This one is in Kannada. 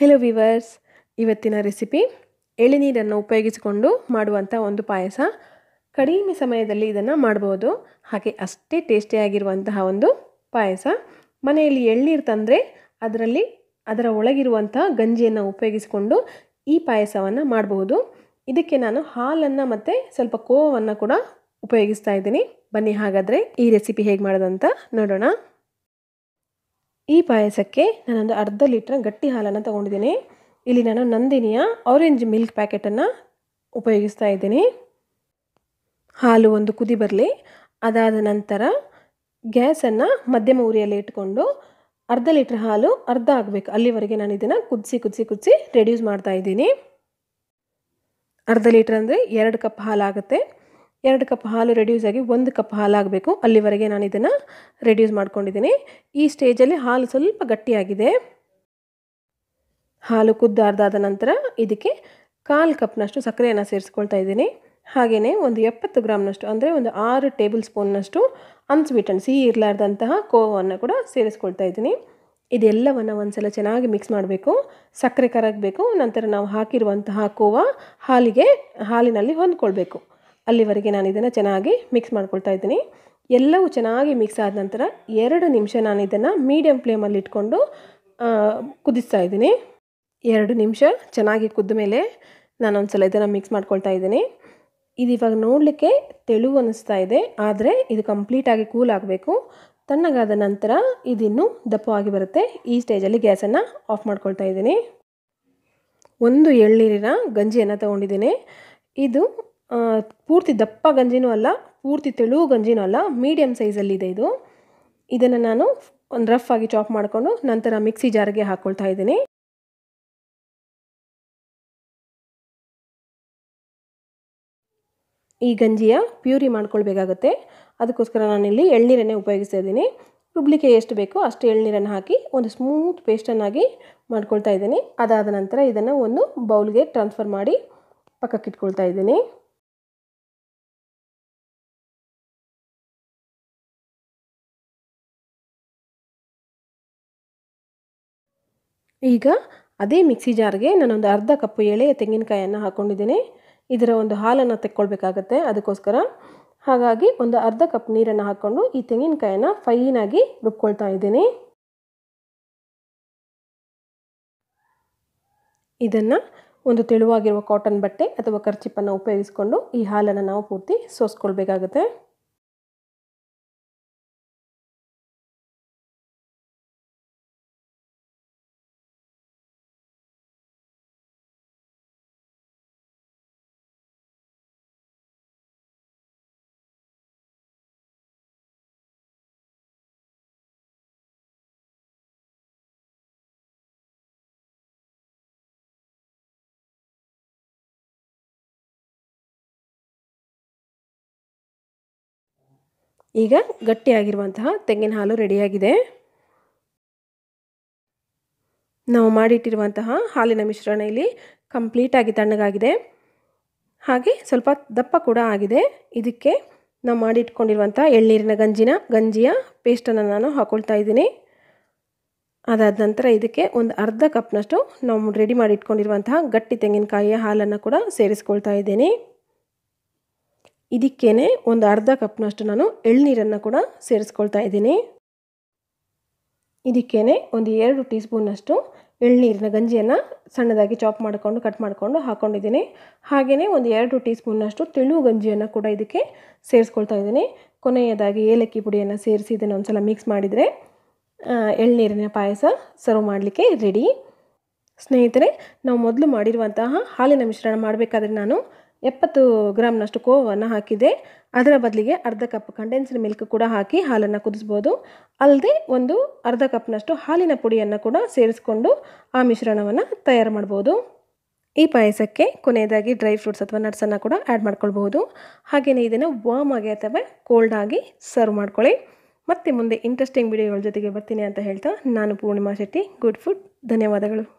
ಹೆಲೋ ವಿವರ್ಸ್ ಇವತ್ತಿನ ರೆಸಿಪಿ ಎಳೆನೀರನ್ನು ಉಪಯೋಗಿಸಿಕೊಂಡು ಮಾಡುವಂಥ ಒಂದು ಪಾಯಸ ಕಡಿಮೆ ಸಮಯದಲ್ಲಿ ಇದನ್ನು ಮಾಡ್ಬೋದು ಹಾಗೆ ಅಷ್ಟೇ ಟೇಸ್ಟಿಯಾಗಿರುವಂತಹ ಒಂದು ಪಾಯಸ ಮನೆಯಲ್ಲಿ ಎಳ್ನೀರು ತಂದರೆ ಅದರಲ್ಲಿ ಅದರ ಒಳಗಿರುವಂಥ ಗಂಜಿಯನ್ನು ಉಪಯೋಗಿಸಿಕೊಂಡು ಈ ಪಾಯಸವನ್ನು ಮಾಡಬಹುದು ಇದಕ್ಕೆ ನಾನು ಹಾಲನ್ನು ಮತ್ತು ಸ್ವಲ್ಪ ಕೋವನ್ನು ಕೂಡ ಉಪಯೋಗಿಸ್ತಾ ಇದ್ದೀನಿ ಬನ್ನಿ ಹಾಗಾದರೆ ಈ ರೆಸಿಪಿ ಹೇಗೆ ಮಾಡೋದಂತ ನೋಡೋಣ ಈ ಪಾಯಸಕ್ಕೆ ನಾನೊಂದು ಅರ್ಧ ಲೀಟ್ರ್ ಗಟ್ಟಿ ಹಾಲನ್ನು ತೊಗೊಂಡಿದ್ದೀನಿ ಇಲ್ಲಿ ನಾನು ನಂದಿನಿಯ ಆರೆಂಜ್ ಮಿಲ್ಕ್ ಪ್ಯಾಕೆಟನ್ನು ಉಪಯೋಗಿಸ್ತಾ ಇದ್ದೀನಿ ಹಾಲು ಒಂದು ಕುದಿ ಬರಲಿ ಅದಾದ ನಂತರ ಗ್ಯಾಸನ್ನು ಮಧ್ಯಮ ಉರಿಯಲ್ಲಿ ಇಟ್ಕೊಂಡು ಅರ್ಧ ಲೀಟ್ರ್ ಹಾಲು ಅರ್ಧ ಆಗಬೇಕು ಅಲ್ಲಿವರೆಗೆ ನಾನು ಇದನ್ನು ಕುದಿಸಿ ಕುದಿಸಿ ಕುದಿಸಿ ರೆಡ್ಯೂಸ್ ಮಾಡ್ತಾ ಇದ್ದೀನಿ ಅರ್ಧ ಲೀಟ್ರ್ ಅಂದರೆ ಎರಡು ಕಪ್ ಹಾಲು ಆಗುತ್ತೆ ಎರಡು ಕಪ್ ಹಾಲು ರೆಡ್ಯೂಸ್ ಆಗಿ ಒಂದು ಕಪ್ ಹಾಲಾಗಬೇಕು ಅಲ್ಲಿವರೆಗೆ ನಾನು ಇದನ್ನು ರೆಡ್ಯೂಸ್ ಮಾಡ್ಕೊಂಡಿದ್ದೀನಿ ಈ ಸ್ಟೇಜಲ್ಲಿ ಹಾಲು ಸ್ವಲ್ಪ ಗಟ್ಟಿಯಾಗಿದೆ ಹಾಲು ಕುದ್ದಾರ್ದಾದ ನಂತರ ಇದಕ್ಕೆ ಕಾಲು ಕಪ್ನಷ್ಟು ಸಕ್ಕರೆಯನ್ನು ಸೇರಿಸ್ಕೊಳ್ತಾ ಇದ್ದೀನಿ ಹಾಗೆಯೇ ಒಂದು ಎಪ್ಪತ್ತು ಗ್ರಾಮ್ನಷ್ಟು ಅಂದರೆ ಒಂದು ಆರು ಟೇಬಲ್ ಸ್ಪೂನ್ನಷ್ಟು ಅನ್ಸ್ವೀಟನ್ ಸಿಹಿ ಇರಲಾರ್ದಂತಹ ಕೋವನ್ನು ಕೂಡ ಸೇರಿಸ್ಕೊಳ್ತಾ ಇದ್ದೀನಿ ಇದೆಲ್ಲವನ್ನು ಒಂದ್ಸಲ ಚೆನ್ನಾಗಿ ಮಿಕ್ಸ್ ಮಾಡಬೇಕು ಸಕ್ಕರೆ ಕರಗಬೇಕು ನಂತರ ನಾವು ಹಾಕಿರುವಂತಹ ಕೋವ ಹಾಲಿಗೆ ಹಾಲಿನಲ್ಲಿ ಹೊಂದ್ಕೊಳ್ಬೇಕು ಅಲ್ಲಿವರೆಗೆ ನಾನು ಇದನ್ನು ಚೆನ್ನಾಗಿ ಮಿಕ್ಸ್ ಮಾಡ್ಕೊಳ್ತಾ ಇದ್ದೀನಿ ಎಲ್ಲವೂ ಚೆನ್ನಾಗಿ ಮಿಕ್ಸ್ ಆದ ನಂತರ ಎರಡು ನಿಮಿಷ ನಾನು ಇದನ್ನು ಮೀಡಿಯಂ ಫ್ಲೇಮಲ್ಲಿ ಇಟ್ಕೊಂಡು ಕುದಿಸ್ತಾ ಇದ್ದೀನಿ ಎರಡು ನಿಮಿಷ ಚೆನ್ನಾಗಿ ಕುದ್ದ ಮೇಲೆ ನಾನೊಂದು ಸಲ ಇದನ್ನು ಮಿಕ್ಸ್ ಮಾಡ್ಕೊಳ್ತಾ ಇದ್ದೀನಿ ಇದು ಇವಾಗ ನೋಡಲಿಕ್ಕೆ ತೆಳು ಅನ್ನಿಸ್ತಾ ಇದೆ ಆದರೆ ಇದು ಕಂಪ್ಲೀಟಾಗಿ ಕೂಲ್ ಆಗಬೇಕು ತಣ್ಣಗಾದ ನಂತರ ಇದಿನ್ನೂ ದಪ್ಪವಾಗಿ ಬರುತ್ತೆ ಈ ಸ್ಟೇಜಲ್ಲಿ ಗ್ಯಾಸನ್ನು ಆಫ್ ಮಾಡ್ಕೊಳ್ತಾ ಇದ್ದೀನಿ ಒಂದು ಎಳ್ನೀರಿನ ಗಂಜಿಯನ್ನು ತೊಗೊಂಡಿದ್ದೀನಿ ಇದು ಪೂರ್ತಿ ದಪ್ಪ ಗಂಜಿನೂ ಅಲ್ಲ ಪೂರ್ತಿ ತೆಳು ಗಂಜಿನೂ ಅಲ್ಲ ಮೀಡಿಯಮ್ ಸೈಜಲ್ಲಿದೆ ಇದು ಇದನ್ನು ನಾನು ಒಂದು ರಫ್ ಆಗಿ ಚಾಪ್ ಮಾಡಿಕೊಂಡು ನಂತರ ಮಿಕ್ಸಿ ಜಾರಿಗೆ ಹಾಕ್ಕೊಳ್ತಾ ಇದ್ದೀನಿ ಈ ಗಂಜಿಯ ಪ್ಯೂರಿ ಮಾಡ್ಕೊಳ್ಬೇಕಾಗುತ್ತೆ ಅದಕ್ಕೋಸ್ಕರ ನಾನಿಲ್ಲಿ ಎಳ್ನೀರನ್ನೇ ಉಪಯೋಗಿಸ್ತಾ ಇದ್ದೀನಿ ರುಬ್ಲಿಕೆ ಎಷ್ಟು ಬೇಕೋ ಅಷ್ಟು ಎಳ್ನೀರನ್ನು ಹಾಕಿ ಒಂದು ಸ್ಮೂತ್ ಪೇಸ್ಟನ್ನಾಗಿ ಮಾಡ್ಕೊಳ್ತಾ ಇದ್ದೀನಿ ಅದಾದ ನಂತರ ಇದನ್ನು ಒಂದು ಬೌಲ್ಗೆ ಟ್ರಾನ್ಸ್ಫರ್ ಮಾಡಿ ಪಕ್ಕಕ್ಕಿಟ್ಕೊಳ್ತಾ ಇದ್ದೀನಿ ಈಗ ಅದೇ ಮಿಕ್ಸಿ ಜಾರ್ಗೆ ನಾನೊಂದು ಅರ್ಧ ಕಪ್ಪು ಎಳೆಯ ತೆಂಗಿನಕಾಯನ್ನು ಹಾಕ್ಕೊಂಡಿದ್ದೀನಿ ಇದರ ಒಂದು ಹಾಲನ್ನು ತೆಕ್ಕೊಳ್ಬೇಕಾಗತ್ತೆ ಅದಕ್ಕೋಸ್ಕರ ಹಾಗಾಗಿ ಒಂದು ಅರ್ಧ ಕಪ್ ನೀರನ್ನು ಹಾಕ್ಕೊಂಡು ಈ ತೆಂಗಿನಕಾಯನ್ನು ಫೈನಾಗಿ ರುಬ್ಕೊಳ್ತಾ ಇದ್ದೀನಿ ಇದನ್ನು ಒಂದು ತೆಳುವಾಗಿರುವ ಕಾಟನ್ ಬಟ್ಟೆ ಅಥವಾ ಕರ್ಚಿಪ್ಪನ್ನು ಉಪಯೋಗಿಸಿಕೊಂಡು ಈ ಹಾಲನ್ನು ನಾವು ಪೂರ್ತಿ ಸೋಸ್ಕೊಳ್ಬೇಕಾಗುತ್ತೆ ಈಗ ಗಟ್ಟಿಯಾಗಿರುವಂತಹ ತೆಂಗಿನ ಹಾಲು ರೆಡಿಯಾಗಿದೆ ನಾವು ಮಾಡಿಟ್ಟಿರುವಂತಹ ಹಾಲಿನ ಮಿಶ್ರಣ ಇಲ್ಲಿ ಕಂಪ್ಲೀಟಾಗಿ ತಣ್ಣಗಾಗಿದೆ ಹಾಗೆ ಸ್ವಲ್ಪ ದಪ್ಪ ಕೂಡ ಆಗಿದೆ ಇದಕ್ಕೆ ನಾವು ಮಾಡಿಟ್ಕೊಂಡಿರುವಂಥ ಎಳ್ಳೀರಿನ ಗಂಜಿನ ಗಂಜಿಯ ಪೇಸ್ಟನ್ನು ನಾನು ಹಾಕೊಳ್ತಾ ಇದ್ದೀನಿ ಅದಾದ ನಂತರ ಇದಕ್ಕೆ ಒಂದು ಅರ್ಧ ಕಪ್ನಷ್ಟು ನಾವು ರೆಡಿ ಮಾಡಿಟ್ಕೊಂಡಿರುವಂತಹ ಗಟ್ಟಿ ತೆಂಗಿನಕಾಯಿಯ ಹಾಲನ್ನು ಕೂಡ ಸೇರಿಸ್ಕೊಳ್ತಾ ಇದ್ದೀನಿ ಇದಕ್ಕೇ ಒಂದು ಅರ್ಧ ಕಪ್ನಷ್ಟು ನಾನು ಎಳ್ನೀರನ್ನು ಕೂಡ ಸೇರಿಸ್ಕೊಳ್ತಾ ಇದ್ದೀನಿ ಇದಕ್ಕೇನೆ ಒಂದು ಎರಡು ಟೀ ಸ್ಪೂನಷ್ಟು ಎಳ್ನೀರಿನ ಗಂಜಿಯನ್ನು ಸಣ್ಣದಾಗಿ ಚಾಪ್ ಮಾಡಿಕೊಂಡು ಕಟ್ ಮಾಡಿಕೊಂಡು ಹಾಕ್ಕೊಂಡಿದ್ದೀನಿ ಹಾಗೆಯೇ ಒಂದು ಎರಡು ಟೀ ಸ್ಪೂನಷ್ಟು ತೆಳು ಗಂಜಿಯನ್ನು ಕೂಡ ಇದಕ್ಕೆ ಸೇರಿಸ್ಕೊಳ್ತಾ ಇದ್ದೀನಿ ಕೊನೆಯದಾಗಿ ಏಲಕ್ಕಿ ಪುಡಿಯನ್ನು ಸೇರಿಸಿ ಇದನ್ನು ಒಂದು ಸಲ ಮಿಕ್ಸ್ ಮಾಡಿದರೆ ಎಳ್ನೀರಿನ ಪಾಯಸ ಸರ್ವ್ ಮಾಡಲಿಕ್ಕೆ ರೆಡಿ ಸ್ನೇಹಿತರೆ ನಾವು ಮೊದಲು ಮಾಡಿರುವಂತಹ ಹಾಲಿನ ಮಿಶ್ರಣ ಮಾಡಬೇಕಾದ್ರೆ ನಾನು ಎಪ್ಪತ್ತು ಗ್ರಾಮ್ನಷ್ಟು ಕೋವನ್ನು ಹಾಕಿದೆ ಅದರ ಬದಲಿಗೆ ಅರ್ಧ ಕಪ್ ಕಂಡೆನ್ಸ್ಡ್ ಮಿಲ್ಕ್ ಕೂಡ ಹಾಕಿ ಹಾಲನ್ನು ಕುದಿಸ್ಬೋದು ಅಲ್ಲದೆ ಒಂದು ಅರ್ಧ ಕಪ್ನಷ್ಟು ಹಾಲಿನ ಪುಡಿಯನ್ನು ಕೂಡ ಸೇರಿಸ್ಕೊಂಡು ಆ ಮಿಶ್ರಣವನ್ನು ತಯಾರು ಮಾಡ್ಬೋದು ಈ ಪಾಯಸಕ್ಕೆ ಕೊನೆಯದಾಗಿ ಡ್ರೈ ಫ್ರೂಟ್ಸ್ ಅಥವಾ ನಟ್ಸನ್ನು ಕೂಡ ಆ್ಯಡ್ ಮಾಡ್ಕೊಳ್ಬೋದು ಹಾಗೆಯೇ ಇದನ್ನು ವಾರ್ಮ್ ಆಗಿ ಅಥವಾ ಕೋಲ್ಡ್ ಆಗಿ ಸರ್ವ್ ಮಾಡ್ಕೊಳ್ಳಿ ಮತ್ತೆ ಮುಂದೆ ಇಂಟ್ರೆಸ್ಟಿಂಗ್ ವಿಡಿಯೋಗಳ ಜೊತೆಗೆ ಬರ್ತೀನಿ ಅಂತ ಹೇಳ್ತಾ ನಾನು ಪೂರ್ಣಿಮಾ ಶೆಟ್ಟಿ ಗುಡ್ ಫುಡ್ ಧನ್ಯವಾದಗಳು